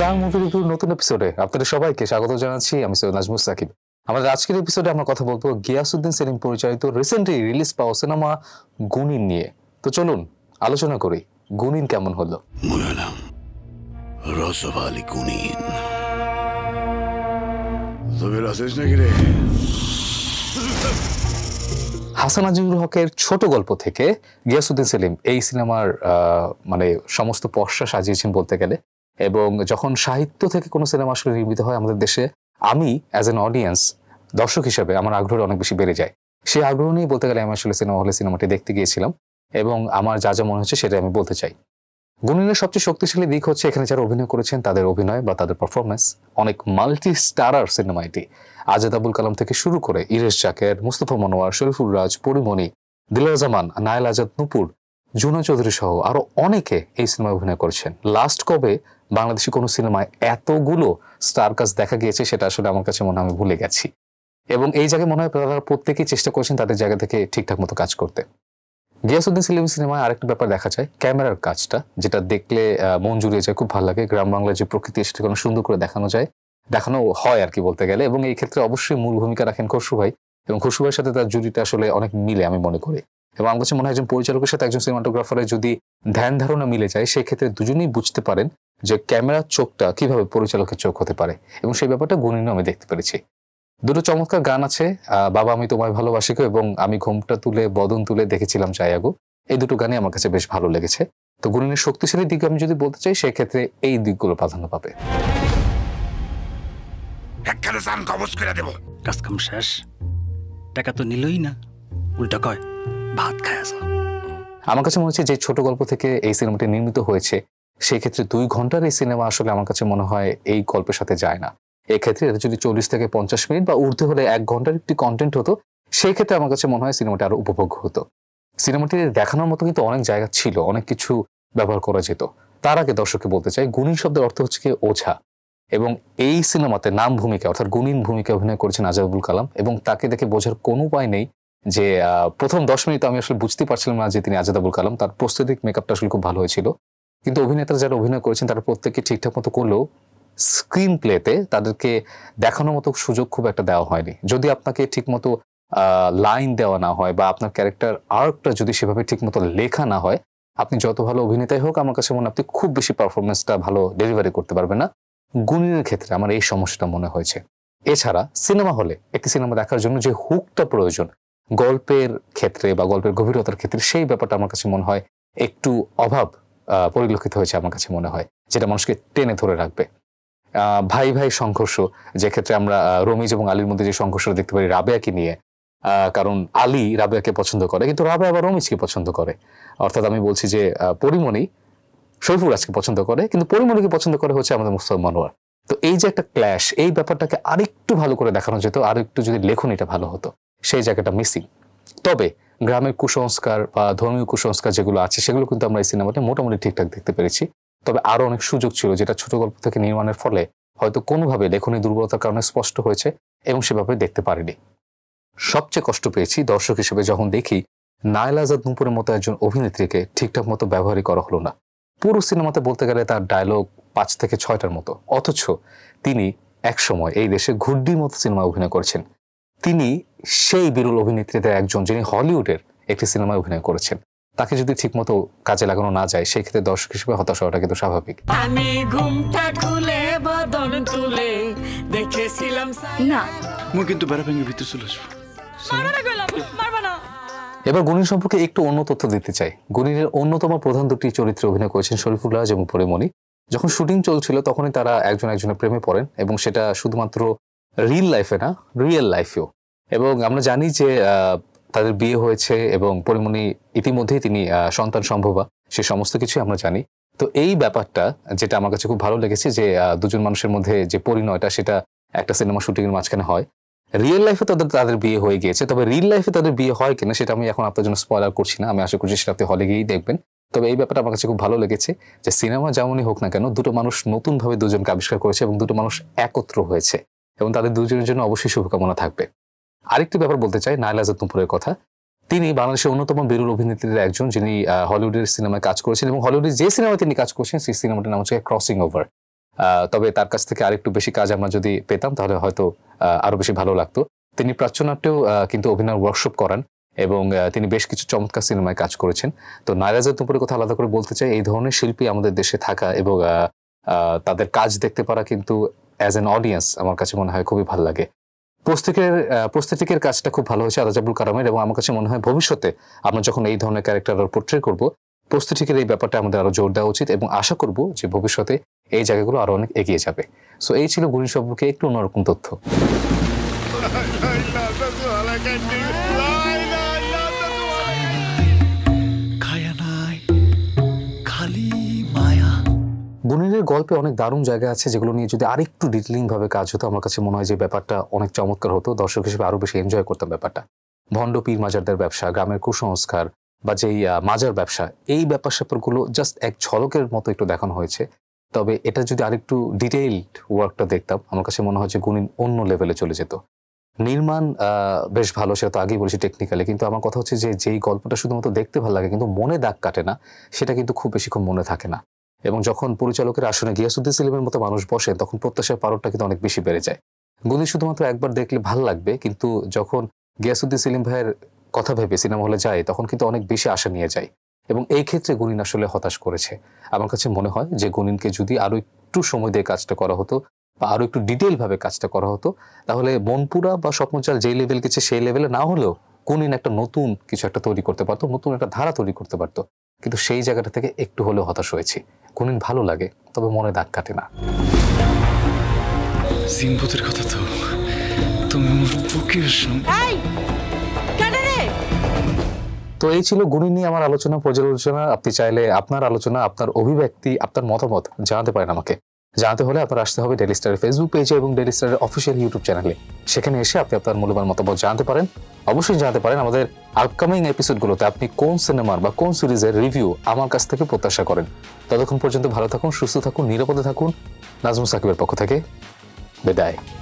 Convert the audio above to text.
star movie review নতুন এপিসোডে আপনাদের সবাইকে স্বাগত জানাচ্ছি আমি সৈয়দ নাজমুল সাকিব আমাদের আজকের এপিসোডে আমরা কথা বলবো গিয়াসুদ্দিন সেলিম পরিচালিত রিসেন্টলি রিলিজ পাওয়া সিনেমা গুনিন নিয়ে তো চলুন আলোচনা করি গুনিন কেমন হলো রসবালি গুনিন হাসান আজিজুল হকের ছোট গল্প থেকে গিয়াসুদ্দিন সেলিম এই সিনেমার মানে সমস্ত পর্ষা সাজিয়েছেন বলতে গেলে এবং যখন সাহিত্য থেকে কোনো সিনেমা আসলে নির্মিত হয় আমাদের দেশে আমি অ্যাজ এন অডিয়েন্স দর্শক হিসেবে আমার আগ্রহটা অনেক বেশি বেড়ে যায় সেই আগ্রহ নিয়ে বলতে গেলে আমি আসলে সিনেমা হলে সিনেমাটি দেখতে গিয়েছিলাম এবং আমার যা যা মনে হচ্ছে সেটা আমি বলতে চাই গুনিনের সবচেয়ে শক্তিশালী দিক হচ্ছে এখানে যারা অভিনয় করেছেন তাদের অভিনয় বা তাদের পারফরমেন্স অনেক মাল্টি স্টারার সিনেমা এটি আজাদ আবুল কালাম থেকে শুরু করে ইরেশ জাকের মুস্তফা মনোয়ার শরীফুর রাজ পরিমণি দিলাজামান নায়েল আজাদ নুপুর জুনা চৌধুরী সহ আরও অনেকে এই সিনেমায় অভিনয় করেছেন লাস্ট কবে বাংলাদেশি কোনো সিনেমায় এতগুলো স্টার কাজ দেখা গিয়েছে সেটা আসলে আমার কাছে মনে আমি ভুলে গেছি এবং এই জায়গায় মনে হয় তারা প্রত্যেকেই চেষ্টা করছেন তাদের জায়গা থেকে ঠিকঠাক মতো কাজ করতে গিয়াসুদ্দিন সেলিম সিনেমায় আরেকটা ব্যাপার দেখা যায় ক্যামেরার কাজটা যেটা দেখলে মন জুড়িয়ে যায় খুব ভালো লাগে গ্রাম বাংলার যে প্রকৃতি সেটা কোনো সুন্দর করে দেখানো যায় দেখানো হয় আর কি বলতে গেলে এবং এই ক্ষেত্রে অবশ্যই মূল ভূমিকা রাখেন খসু ভাই এবং খসু ভাইয়ের সাথে তার জুড়িটা আসলে অনেক মিলে আমি মনে করি এবং আমার কাছে মনে হয় একজন পরিচালকের সাথে একজন সিনেমাটোগ্রাফারের যদি ধ্যান ধারণা মিলে যায় সেক্ষেত্রে দুজনেই বুঝতে পারেন যে ক্যামেরার চোখটা কিভাবে পরিচালকের চোখ হতে পারে এবং সেই ব্যাপারটা গুণীন আমি দেখতে পেরেছি দুটো চমৎকার গান আছে বাবা আমি তোমায় ভালোবাসিকে এবং আমি ঘুমটা তুলে বদন তুলে দেখেছিলাম চায়াগো এই দুটো গানই আমার কাছে বেশ ভালো লেগেছে তো গুণিনের শক্তিশালী দিক আমি যদি বলতে চাই সেক্ষেত্রে এই দিকগুলো প্রাধান্য পাবে একখানে সান কবজ করে দেব শেষ টাকা তো নিলই না উল্টা কয় ভাত খায় আমার কাছে মনে হচ্ছে যে ছোট গল্প থেকে এই সিনেমাটি নির্মিত হয়েছে সেক্ষেত্রে দুই ঘন্টার এই সিনেমা আসলে আমার কাছে মনে হয় এই গল্পের সাথে যায় না এক্ষেত্রে এটা যদি চল্লিশ থেকে পঞ্চাশ মিনিট বা ঊর্ধ্বে হলে এক ঘন্টার একটি কন্টেন্ট হতো সেই ক্ষেত্রে আমার কাছে মনে হয় সিনেমাটি আরো উপভোগ্য হতো সিনেমাটি দেখানোর মতো কিন্তু অনেক জায়গা ছিল অনেক কিছু ব্যবহার করা যেত তার আগে দর্শককে বলতে চাই গুণীন শব্দের অর্থ হচ্ছে কি ওঝা এবং এই সিনেমাতে নাম ভূমিকা অর্থাৎ গুণীন ভূমিকা অভিনয় করেছেন আজাবুল কালাম এবং তাকে দেখে বোঝার কোনো উপায় নেই যে প্রথম দশ মিনিট আমি আসলে বুঝতে পারছিলাম না যে তিনি আজাদ আবুল কালাম তার প্রস্তুতিক মেকআপটা আসলে খুব ভালো হয়েছিল কিন্তু অভিনেতারা যারা অভিনয় করেছেন তারা প্রত্যেককে ঠিকঠাক মতো করলেও স্ক্রিন প্লেতে তাদেরকে দেখানোর মতো সুযোগ খুব একটা দেওয়া হয়নি যদি আপনাকে ঠিকমতো লাইন দেওয়া না হয় বা আপনার ক্যারেক্টার আর্কটা যদি সেভাবে ঠিকমতো লেখা না হয় আপনি যত ভালো অভিনেতাই হোক আমার কাছে মনে আপনি খুব বেশি পারফরমেন্সটা ভালো ডেলিভারি করতে পারবেন না গুণিনের ক্ষেত্রে আমার এই সমস্যাটা মনে হয়েছে এছাড়া সিনেমা হলে একটি সিনেমা দেখার জন্য যে হুকটা প্রয়োজন গল্পের ক্ষেত্রে বা গল্পের গভীরতার ক্ষেত্রে সেই ব্যাপারটা আমার কাছে মনে হয় একটু অভাব পরিলক্ষিত হয়েছে আমার কাছে মনে হয় যেটা মানুষকে টেনে ধরে রাখবে ভাই ভাই সংঘর্ষ যে ক্ষেত্রে আমরা রমিজ এবং আলীর মধ্যে যে সংঘর্ষটা দেখতে পারি রাবেয়াকে নিয়ে কারণ আলী রাবেয়াকে পছন্দ করে কিন্তু রাবে আবার রমিজকে পছন্দ করে অর্থাৎ আমি বলছি যে পরিমণি শৈফুর রাজকে পছন্দ করে কিন্তু পরিমণিকে পছন্দ করে হচ্ছে আমাদের মুস্তফা মনোয়ার তো এই যে একটা ক্ল্যাশ এই ব্যাপারটাকে আরেকটু ভালো করে দেখানো যেত আরেকটু যদি লেখন এটা ভালো হতো সেই জায়গাটা মিসিং তবে গ্রামের কুসংস্কার বা ধর্মীয় কুসংস্কার যেগুলো আছে সেগুলো কিন্তু আমরা এই সিনেমাতে মোটামুটি ঠিকঠাক দেখতে পেরেছি তবে আরও অনেক সুযোগ ছিল যেটা ছোট গল্প থেকে নির্মাণের ফলে হয়তো কোনোভাবে লেখনী দুর্বলতার কারণে স্পষ্ট হয়েছে এবং সেভাবে দেখতে পারিনি সবচেয়ে কষ্ট পেয়েছি দর্শক হিসেবে যখন দেখি নায়লা আজাদ নূপুরের মতো একজন অভিনেত্রীকে ঠিকঠাক মতো ব্যবহারই করা হলো না পুরো সিনেমাতে বলতে গেলে তার ডায়লগ পাঁচ থেকে ছয়টার মতো অথচ তিনি একসময় এই দেশে ঘুড্ডির মতো সিনেমা অভিনয় করেছেন তিনি সেই বিরল অভিনেত্রীদের একজন যিনি হলিউডের একটি সিনেমায় অভিনয় করেছেন তাকে যদি ঠিকমতো কাজে লাগানো না যায় সেই ক্ষেত্রে দর্শক হিসেবে হতাশ হওয়াটা কিন্তু স্বাভাবিক আমি ঘুমটা খুলে বদন তুলে দেখেছিলাম না কিন্তু চলে আসবো এবার গুণীর সম্পর্কে একটু অন্য তথ্য দিতে চাই গুণীর অন্যতম প্রধান দুটি চরিত্রে অভিনয় করেছেন শরীফুল্লাহ এবং পরিমণি যখন শুটিং চলছিল তখনই তারা একজন একজনের প্রেমে পড়েন এবং সেটা শুধুমাত্র রিল লাইফে না রিয়েল লাইফেও এবং আমরা জানি যে তাদের বিয়ে হয়েছে এবং পরিমণি ইতিমধ্যেই তিনি সন্তান সম্ভবা সে সমস্ত কিছু আমরা জানি তো এই ব্যাপারটা যেটা আমার কাছে খুব ভালো লেগেছে যে দুজন মানুষের মধ্যে যে পরিণয়টা সেটা একটা সিনেমা শুটিংয়ের মাঝখানে হয় রিয়েল লাইফে তাদের তাদের বিয়ে হয়ে গিয়েছে তবে রিয়েল লাইফে তাদের বিয়ে হয় কিনা সেটা আমি এখন আপনার জন্য স্পয়লার করছি না আমি আশা করছি আপনি হলে গিয়েই দেখবেন তবে এই ব্যাপারটা আমার কাছে খুব ভালো লেগেছে যে সিনেমা যেমনই হোক না কেন দুটো মানুষ নতুনভাবে দুজনকে আবিষ্কার করেছে এবং দুটো মানুষ একত্র হয়েছে এবং তাদের দুজনের জন্য অবশ্যই শুভকামনা থাকবে আরেকটি ব্যাপার বলতে চাই নাইলা জাতুমপুরের কথা তিনি বাংলাদেশের অন্যতম বিরুল অভিনেত্রীর একজন যিনি হলিউডের সিনেমায় কাজ করেছেন এবং হলিউডের যে সিনেমায় তিনি কাজ করছেন সেই সিনেমাটির নাম হচ্ছে ক্রসিং ওভার তবে তার কাছ থেকে আরেকটু বেশি কাজ আমরা যদি পেতাম তাহলে হয়তো আরও বেশি ভালো লাগতো তিনি প্রাচ্যনাট্যেও কিন্তু অভিনয় ওয়ার্কশপ করান এবং তিনি বেশ কিছু চমৎকার সিনেমায় কাজ করেছেন তো নায়রাজা তুপুরের কথা আলাদা করে বলতে চাই এই ধরনের শিল্পী আমাদের দেশে থাকা এবং তাদের কাজ দেখতে পারা কিন্তু অ্যাজ অ্যান অডিয়েন্স আমার কাছে মনে হয় খুবই ভালো লাগে প্রস্তিকের প্রস্তেটিকের কাজটা খুব ভালো হয়েছে আদাজাবুল কারামের এবং আমার কাছে মনে হয় ভবিষ্যতে আমরা যখন এই ধরনের ক্যারেক্টার পোর্ট্রে করব প্রস্তুতিকের এই ব্যাপারটা আমাদের আরও জোর দেওয়া উচিত এবং আশা করব যে ভবিষ্যতে এই জায়গাগুলো আরও অনেক এগিয়ে যাবে সো এই ছিল গুণী সম্পর্কে একটু অন্যরকম তথ্য জহিরের গল্পে অনেক দারুণ জায়গা আছে যেগুলো নিয়ে যদি আরেকটু ভাবে কাজ হতো আমার কাছে মনে হয় যে ব্যাপারটা অনেক চমৎকার হতো দর্শক হিসেবে আরো বেশি এনজয় করতাম ব্যাপারটা ভণ্ড পীর মাজারদের ব্যবসা গ্রামের কুসংস্কার বা যেই মাজার ব্যবসা এই ব্যাপার স্যাপারগুলো জাস্ট এক ঝলকের মতো একটু দেখানো হয়েছে তবে এটা যদি আরেকটু ডিটেইলড ওয়ার্কটা দেখতাম আমার কাছে মনে হয় যে গুণিন অন্য লেভেলে চলে যেত নির্মাণ বেশ ভালো সেটা তো আগেই বলেছি টেকনিক্যালি কিন্তু আমার কথা হচ্ছে যে যেই গল্পটা শুধুমাত্র দেখতে ভালো লাগে কিন্তু মনে দাগ কাটে না সেটা কিন্তু খুব বেশিক্ষণ মনে থাকে না এবং যখন পরিচালকের আসনে গিয়াসুদ্দিন সেলিমের মতো মানুষ বসে তখন প্রত্যাশার পারটা কিন্তু অনেক বেশি বেড়ে যায় গুলি শুধুমাত্র একবার দেখলে ভাল লাগবে কিন্তু যখন গিয়াসুদ্দিন সেলিম ভাইয়ের কথা ভেবে সিনেমা হলে যায় তখন কিন্তু অনেক বেশি আশা নিয়ে যায় এবং এই ক্ষেত্রে গুনিন আসলে হতাশ করেছে আমার কাছে মনে হয় যে গুনিনকে যদি আরও একটু সময় দিয়ে কাজটা করা হতো বা আরও একটু ডিটেলভাবে কাজটা করা হতো তাহলে মনপুরা বা স্বপ্নচাল যেই লেভেল গেছে সেই লেভেলে না হলেও গুনিন একটা নতুন কিছু একটা তৈরি করতে পারতো নতুন একটা ধারা তৈরি করতে পারতো কিন্তু সেই জায়গাটা থেকে একটু হলেও হতাশ হয়েছি কোনদিন ভালো লাগে তবে মনে দাগ কাটে না জিনপথের কথা তো তুমি তো এই ছিল গুণী নিয়ে আমার আলোচনা পর্যালোচনা আপনি চাইলে আপনার আলোচনা আপনার অভিব্যক্তি আপনার মতামত জানাতে পারেন আমাকে জানাতে হলে আপনার আসতে হবে ডেলি স্টারের ফেসবুক পেজে এবং ডেলি স্টারের অফিসিয়াল ইউটিউব চ্যানেলে সেখানে এসে আপনি আপনার মূল্যবান মতামত জানতে পারেন অবশ্যই জানাতে পারেন আমাদের আপকামিং এপিসোডগুলোতে আপনি কোন সিনেমার বা কোন সিরিজের রিভিউ আমার কাছ থেকে প্রত্যাশা করেন ততক্ষণ পর্যন্ত ভালো থাকুন সুস্থ থাকুন নিরাপদে থাকুন নাজমুল সাকিবের পক্ষ থেকে বিদায়